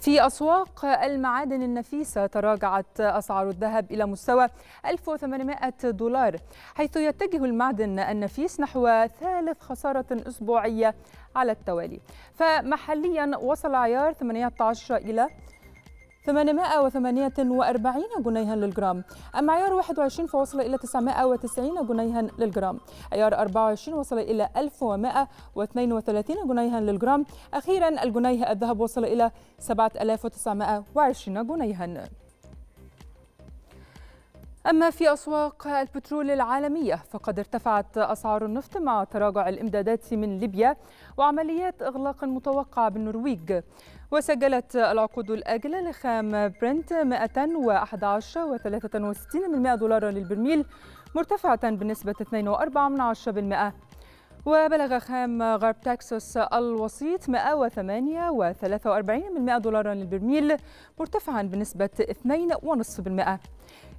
في أسواق المعادن النفيسة تراجعت أسعار الذهب إلى مستوى 1800 دولار حيث يتجه المعدن النفيس نحو ثالث خسارة أسبوعية على التوالي فمحليا وصل عيار 18 إلى 848 جنيها للجرام أما عيار 21 فوصل إلى 990 جنيها للجرام عيار 24 وصل إلى 1132 جنيها للجرام أخيرا الجنيه الذهب وصل إلى 7920 جنيها أما في أسواق البترول العالمية فقد ارتفعت أسعار النفط مع تراجع الإمدادات من ليبيا وعمليات إغلاق متوقعة بالنرويج وسجلت العقود الآجلة لخام برنت 111.63 من 100 دولار للبرميل مرتفعة بنسبة 2.4 من وبلغ خام غرب تكساس الوسيط 108.43 من 100 دولار للبرميل مرتفعا بنسبة 2.5%